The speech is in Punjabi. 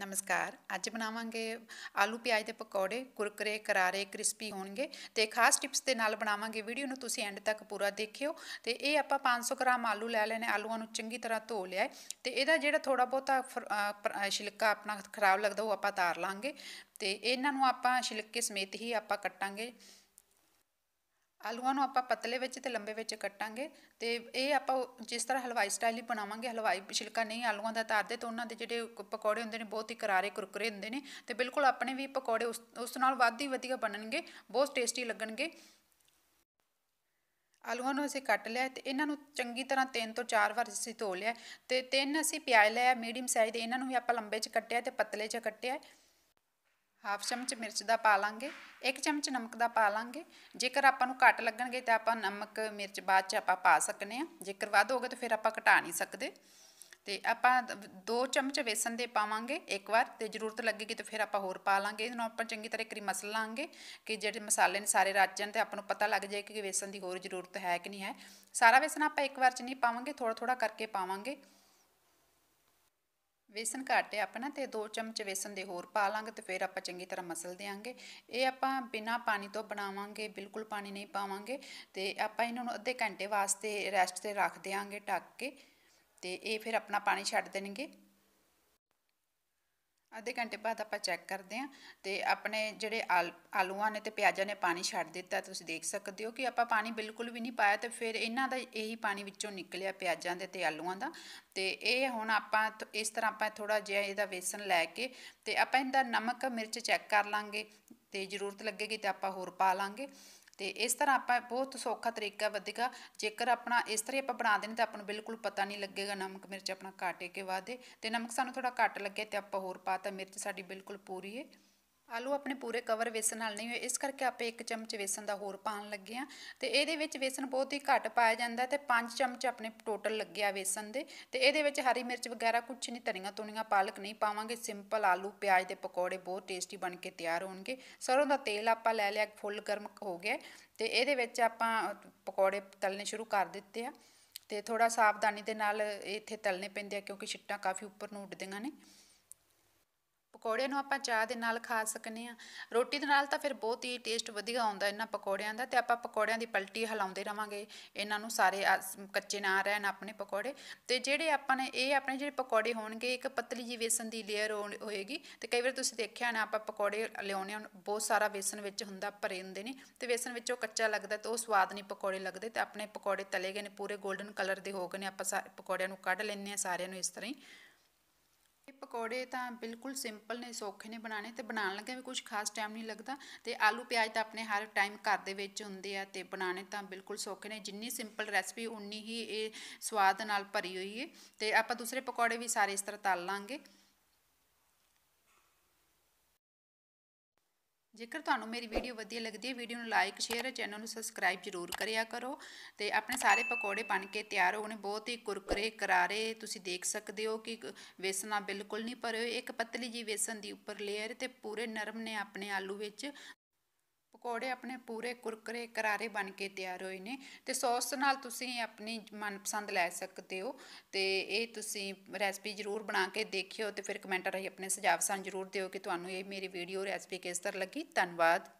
ਨਮਸਕਾਰ ਅੱਜ ਬਣਾਵਾਂਗੇ ਆਲੂ ਪਿਆਜ਼ ਦੇ ਪਕੌੜੇ ਕੁਰਕਰੇ ਕਰਾਰੇ ਕ੍ਰਿਸਪੀ ਹੋਣਗੇ ਤੇ ਖਾਸ ਟਿਪਸ ਦੇ ਨਾਲ ਬਣਾਵਾਂਗੇ ਵੀਡੀਓ ਨੂੰ ਤੁਸੀਂ ਐਂਡ ਤੱਕ ਪੂਰਾ ਦੇਖਿਓ ਤੇ ਇਹ ਆਪਾਂ 500 ਗ੍ਰਾਮ ਆਲੂ ਲੈ ਲੈਣੇ ਆਲੂਆਂ ਨੂੰ ਚੰਗੀ ਤਰ੍ਹਾਂ ਧੋ ਲਿਆ ਤੇ ਇਹਦਾ ਜਿਹੜਾ ਥੋੜਾ ਬਹੁਤਾ ਛਿਲਕਾ ਆਪਣਾ ਖਰਾਬ ਲੱਗਦਾ ਉਹ ਆਪਾਂ ਤਾਰ ਲਾਂਗੇ ਤੇ ਇਹਨਾਂ ਨੂੰ ਆਪਾਂ ਛਿਲਕੇ ਸਮੇਤ ਹੀ ਆਪਾਂ ਕੱਟਾਂਗੇ ਆਲੂਆਂ ਨੂੰ ਆਪਾਂ ਪਤਲੇ ਵਿੱਚ ਤੇ ਲੰਬੇ ਵਿੱਚ ਕੱਟਾਂਗੇ ਤੇ ਇਹ ਆਪਾਂ ਜਿਸ ਤਰ੍ਹਾਂ ਹਲਵਾਈ ਸਟਾਈਲ ਹੀ ਬਣਾਵਾਂਗੇ ਹਲਵਾਈ ਛਿਲਕਾ ਨਹੀਂ ਆਲੂਆਂ ਦਾ ਤਾਰਦੇ ਤਾਂ ਉਹਨਾਂ ਦੇ ਜਿਹੜੇ ਪਕੌੜੇ ਹੁੰਦੇ ਨੇ ਬਹੁਤ ਹੀ ਕਰਾਰੇ ਕੁਰਕਰੇ ਹੁੰਦੇ ਨੇ ਤੇ ਬਿਲਕੁਲ ਆਪਣੇ ਵੀ ਪਕੌੜੇ ਉਸ ਉਸ ਨਾਲ ਵੱਧ ਹੀ ਵਧੀਆ ਬਣਨਗੇ ਬਹੁਤ ਟੇਸਟੀ ਲੱਗਣਗੇ ਆਲੂਆਂ ਨੂੰ ਅਸੀਂ ਕੱਟ ਲਿਆ ਤੇ ਇਹਨਾਂ ਨੂੰ ਚੰਗੀ ਤਰ੍ਹਾਂ ਤਿੰਨ ਤੋਂ ਚਾਰ ਵਾਰ ਅਸੀਂ ਧੋ ਲਿਆ ਤੇ ਤਿੰਨ ਅਸੀਂ ਪਿਆਜ਼ ਲਿਆ ਮੀਡੀਅਮ ਸਾਈਜ਼ ਦੇ ਇਹਨਾਂ ਨੂੰ ਵੀ ਆਪਾਂ ਲੰਬੇ ਚ ਕੱਟਿਆ ਤੇ ਪਤਲੇ ਚ ਕੱਟਿਆ ਹਾਫ ਚਮਚ ਮਿਰਚ ਦਾ ਪਾ ਲਾਂਗੇ ਇੱਕ ਚਮਚ ਨਮਕ ਦਾ ਪਾ ਲਾਂਗੇ ਜੇਕਰ ਆਪਾਂ ਨੂੰ ਘੱਟ ਲੱਗਣਗੇ ਤਾਂ ਆਪਾਂ ਨਮਕ ਮਿਰਚ ਬਾਅਦ ਚ ਆਪਾਂ ਪਾ ਸਕਨੇ ਆ ਜੇਕਰ ਵੱਧ ਹੋਗੇ ਤਾਂ ਫਿਰ ਆਪਾਂ ਘਟਾ ਨਹੀਂ ਸਕਦੇ ਤੇ ਆਪਾਂ 2 ਚਮਚ ਵੇਸਣ ਦੇ ਪਾਵਾਂਗੇ ਇੱਕ ਵਾਰ ਤੇ ਜ਼ਰੂਰਤ ਲੱਗੇਗੀ ਤਾਂ ਫਿਰ ਆਪਾਂ ਹੋਰ ਪਾ ਲਾਂਗੇ ਇਹਨੂੰ ਆਪਾਂ ਚੰਗੀ ਤਰ੍ਹਾਂ ਕਰੀ ਮਸਲ ਲਾਂਗੇ ਕਿ ਜਿਹੜੇ ਮਸਾਲੇ ਨੇ ਸਾਰੇ ਰਚ ਜਾਣ ਤੇ ਆਪਾਂ ਨੂੰ ਪਤਾ ਲੱਗ ਜਾਏ ਕਿ ਵੇਸਣ ਦੀ ਹੋਰ ਜ਼ਰੂਰਤ ਹੈ ਕਿ ਨਹੀਂ ਹੈ ਸਾਰਾ ਵੇਸਣ ਆਪਾਂ ਇੱਕ ਵਾਰ ਚ ਨਹੀਂ ਪਾਵਾਂਗੇ ਥੋੜਾ ਥੋੜਾ ਕਰਕੇ ਪਾਵਾਂਗੇ ਵੇਸਣ ਘਾਟੇ ਆਪਣਾ ਤੇ 2 ਚਮਚ ਵੇਸਣ ਦੇ ਹੋਰ ਪਾ ਲਾਂਗੇ ਤੇ ਫਿਰ ਆਪਾਂ ਚੰਗੀ ਤਰ੍ਹਾਂ ਮਸਲ ਦੇਾਂਗੇ ਇਹ ਆਪਾਂ ਬਿਨਾ ਪਾਣੀ ਤੋਂ ਬਣਾਵਾਂਗੇ ਬਿਲਕੁਲ ਪਾਣੀ ਨਹੀਂ ਪਾਵਾਂਗੇ ਤੇ ਆਪਾਂ ਇਹਨਾਂ ਨੂੰ ਅੱਧੇ ਘੰਟੇ ਵਾਸਤੇ ਰੈਸਟ ਤੇ ਰੱਖ ਦੇਾਂਗੇ ਢੱਕ ਕੇ ਤੇ ਇਹ ਫਿਰ ਆਪਣਾ ਪਾਣੀ ਛੱਡ ਦੇਣਗੇ ਅੱਧੇ ਘੰਟੇ ਬਾਅਦ ਆਪਾਂ ਚੈੱਕ ਕਰਦੇ ਹਾਂ ਤੇ ਆਪਣੇ ਜਿਹੜੇ ਆਲੂਆਂ ਨੇ ਤੇ ਪਿਆਜ਼ਾਂ ਨੇ ਪਾਣੀ ਛੱਡ ਦਿੱਤਾ ਤੁਸੀਂ ਦੇਖ ਸਕਦੇ ਹੋ ਕਿ ਆਪਾਂ ਪਾਣੀ ਬਿਲਕੁਲ ਵੀ ਨਹੀਂ ਪਾਇਆ ਤੇ ਫਿਰ ਇਹਨਾਂ ਦਾ ਇਹੀ ਪਾਣੀ ਵਿੱਚੋਂ ਨਿਕਲਿਆ ਪਿਆਜ਼ਾਂ ਦੇ ਤੇ ਆਲੂਆਂ ਦਾ ਤੇ ਇਹ ਹੁਣ ਆਪਾਂ ਇਸ ਤਰ੍ਹਾਂ ਆਪਾਂ ਥੋੜਾ ਜਿਹਾ ਇਹਦਾ ਵੇਸਣ ਲੈ ਕੇ ਤੇ ਆਪਾਂ ਇਹਦਾ ਨਮਕ ਮਿਰਚ ਚੈੱਕ ਕਰ ਲਾਂਗੇ ਤੇ ਜ਼ਰੂਰਤ ਲੱਗੇਗੀ ਤੇ ਆਪਾਂ ਹੋਰ ਪਾ ਲਾਂਗੇ ਤੇ ਇਸ ਤਰ੍ਹਾਂ ਆਪਾਂ ਬਹੁਤ ਸੌਖਾ ਤਰੀਕਾ ਵਧੇਗਾ ਜੇਕਰ ਆਪਣਾ ਇਸ ਤਰ੍ਹਾਂ ਆਪਾਂ ਬਣਾ ਦੇਣ ਤਾਂ ਆਪਾਂ ਨੂੰ ਬਿਲਕੁਲ ਪਤਾ ਨਹੀਂ ਲੱਗੇਗਾ ਨਮਕ ਮਿਰਚ ਆਪਣਾ ਘਾਟੇ ਕੇ ਵਾਦੇ ਤੇ ਨਮਕ ਸਾਨੂੰ ਥੋੜਾ ਘੱਟ ਲੱਗੇ ਤੇ ਆਪਾਂ ਹੋਰ ਪਾਤਾ ਮਿਰਚ ਸਾਡੀ ਬਿਲਕੁਲ ਪੂਰੀ ਹੈ ਆਲੂ ਆਪਣੇ ਪੂਰੇ ਕਵਰ ਵੇਸਣ ਨਾਲ ਨਹੀਂ ਹੋਏ ਇਸ ਕਰਕੇ ਆਪੇ ਇੱਕ ਚਮਚ ਵੇਸਣ ਦਾ ਹੋਰ ਪਾਣ ਲੱਗੇ ਆ ਤੇ ਇਹਦੇ ਵਿੱਚ ਵੇਸਣ ਬਹੁਤ ਹੀ ਘੱਟ ਪਾਇਆ ਜਾਂਦਾ ਤੇ 5 ਚਮਚ ਆਪਣੇ ਟੋਟਲ ਲੱਗਿਆ ਵੇਸਣ ਦੇ ਤੇ ਇਹਦੇ ਵਿੱਚ ਹਰੀ ਮਿਰਚ ਵਗੈਰਾ ਕੁਝ ਨਹੀਂ ਤਰੀਆਂ ਤੁਣੀਆਂ ਪਾਲਕ ਨਹੀਂ ਪਾਵਾਂਗੇ ਸਿੰਪਲ ਆਲੂ ਪਿਆਜ਼ ਦੇ ਪਕੌੜੇ ਬਹੁਤ ਟੇਸਟੀ ਬਣ ਕੇ ਤਿਆਰ ਹੋਣਗੇ ਸਰੋਂ ਦਾ ਤੇਲ ਆਪਾਂ ਲੈ ਲਿਆ ਫੁੱਲ ਗਰਮ ਹੋ ਗਿਆ ਤੇ ਇਹਦੇ ਵਿੱਚ ਆਪਾਂ ਪਕੌੜੇ ਤਲਨੇ ਸ਼ੁਰੂ ਕਰ ਦਿੱਤੇ ਆ ਤੇ ਥੋੜਾ ਸਾਵਧਾਨੀ ਦੇ ਨਾਲ ਇੱਥੇ ਤਲਨੇ ਪੈਂਦੇ ਆ ਕਿਉਂਕਿ ਛਿੱਟਾਂ ਕਾਫੀ ਉੱਪਰ ਨੂੰ ਉੱਡਦੀਆਂ ਨੇ ਪਕੌੜਿਆਂ ਨੂੰ ਆਪਾਂ ਚਾਹ ਦੇ ਨਾਲ ਖਾ ਸਕਨੇ ਆ ਰੋਟੀ ਦੇ ਨਾਲ ਤਾਂ ਫਿਰ ਬਹੁਤ ਹੀ ਟੇਸਟ ਵਧੀਆ ਆਉਂਦਾ ਇਹਨਾਂ ਪਕੌੜਿਆਂ ਦਾ ਤੇ ਆਪਾਂ ਪਕੌੜਿਆਂ ਦੀ ਪਲਟੀ ਹਿਲਾਉਂਦੇ ਰਵਾਂਗੇ ਇਹਨਾਂ ਨੂੰ ਸਾਰੇ ਕੱਚੇ ਨਾ ਰਹਿਣ ਆਪਣੇ ਪਕੌੜੇ ਤੇ ਜਿਹੜੇ ਆਪਾਂ ਨੇ ਇਹ ਆਪਣੇ ਜਿਹੜੇ ਪਕੌੜੇ ਹੋਣਗੇ ਇੱਕ ਪਤਲੀ ਜੀ ਵੇਸਨ ਦੀ ਲੇਅਰ ਹੋਏਗੀ ਤੇ ਕਈ ਵਾਰ ਤੁਸੀਂ ਦੇਖਿਆ ਨਾ ਆਪਾਂ ਪਕੌੜੇ ਲਿਆਉਣੇ ਬਹੁਤ ਸਾਰਾ ਵੇਸਨ ਵਿੱਚ ਹੁੰਦਾ ਭਰੇ ਹੁੰਦੇ ਨੇ ਤੇ ਵੇਸਨ ਵਿੱਚ ਉਹ ਕੱਚਾ ਲੱਗਦਾ ਤੇ ਉਹ ਸਵਾਦ ਨਹੀਂ ਪਕੌੜੇ ਲੱਗਦੇ ਤੇ ਆਪਣੇ ਪਕੌੜੇ ਤਲੇ ਗਏ ਨੇ ਪੂਰੇ 골ਡਨ ਕਲਰ ਦੇ ਹੋ ਗਏ ਨੇ ਆਪਾਂ ਪਕੌੜਿਆਂ ਨੂੰ ਕੱਢ ਲੈਣੇ ਆ ਸਾਰਿਆਂ ਨੂੰ ਇਸ ਤਰ੍ਹਾਂ ਹੀ ਇਹ ਪਕੌੜੇ ਤਾਂ ਬਿਲਕੁਲ ਸਿੰਪਲ ਨੇ ਸੌਖੇ ਨੇ ਬਣਾਣੇ ਤੇ ਬਣਾਉਣ ਲੱਗੇ ਵੀ ਕੁਝ ਖਾਸ ਟਾਈਮ ਨਹੀਂ ਲੱਗਦਾ ਤੇ ਆਲੂ ਪਿਆਜ਼ ਤਾਂ ਆਪਣੇ ਹਰ ਟਾਈਮ ਘਰ ਦੇ ਵਿੱਚ ਹੁੰਦੇ ਆ ਤੇ ਬਣਾਣੇ ਤਾਂ ਬਿਲਕੁਲ ਸੌਖੇ ਨੇ ਜਿੰਨੀ ਸਿੰਪਲ ਰੈਸਪੀ ਉਨੀ ਹੀ ਇਹ ਸਵਾਦ ਨਾਲ ਭਰੀ ਹੋਈ ਹੈ ਤੇ ਆਪਾਂ ਦੂਸਰੇ ਪਕੌੜੇ ਵੀ ਸਾਰੇ ਇਸ ਤਰ੍ਹਾਂ ਤਲ ਲਾਂਗੇ ਜੇਕਰ ਤੁਹਾਨੂੰ ਮੇਰੀ ਵੀਡੀਓ ਵਧੀਆ ਲੱਗਦੀ ਹੈ ਵੀਡੀਓ ਨੂੰ ਲਾਈਕ ਸ਼ੇਅਰ ਚੈਨਲ ਨੂੰ ਸਬਸਕ੍ਰਾਈਬ ਜ਼ਰੂਰ ਕਰਿਆ ਕਰੋ ਤੇ ਆਪਣੇ ਸਾਰੇ ਪਕੌੜੇ ਬਣ ਕੇ ਤਿਆਰ ਹੋ ਗਏ ਬਹੁਤ ਹੀ ਕੁਰਕਰੇ ਕਰਾਰੇ ਤੁਸੀਂ ਦੇਖ ਸਕਦੇ ਹੋ ਕਿ ਵੇਸਣਾ ਬਿਲਕੁਲ ਨਹੀਂ ਭਰੇ ਇੱਕ ਪਤਲੀ ਜੀ ਵੇਸਣ ਦੀ ਉੱਪਰ ਲੇਅਰ ਤੇ ਪੂਰੇ ਨਰਮ ਨੇ ਆਪਣੇ ਆਲੂ ਵਿੱਚ ਪਕੌੜੇ ਆਪਣੇ ਪੂਰੇ ਕੁਰਕਰੇ ਕਰਾਰੇ ਬਣ ਕੇ ਤਿਆਰ ਹੋਏ ਨੇ ਤੇ ਸੌਸ ਨਾਲ ਤੁਸੀਂ ਆਪਣੀ ਮਨਪਸੰਦ ਲੈ ਸਕਦੇ ਹੋ ਤੇ ਇਹ ਤੁਸੀਂ ਰੈਸਪੀ ਜ਼ਰੂਰ ਬਣਾ ਕੇ ਦੇਖਿਓ ਤੇ ਫਿਰ ਕਮੈਂਟ ਰਾਹੀਂ ਆਪਣੇ ਸੁਝਾਅ ਸਾਨੂੰ ਜ਼ਰੂਰ ਦਿਓ ਕਿ ਤੁਹਾਨੂੰ ਇਹ ਮੇਰੀ ਵੀਡੀਓ ਰੈਸਪੀ ਕਿਸ ਤਰ੍ਹਾਂ ਲੱਗੀ ਧੰਨਵਾਦ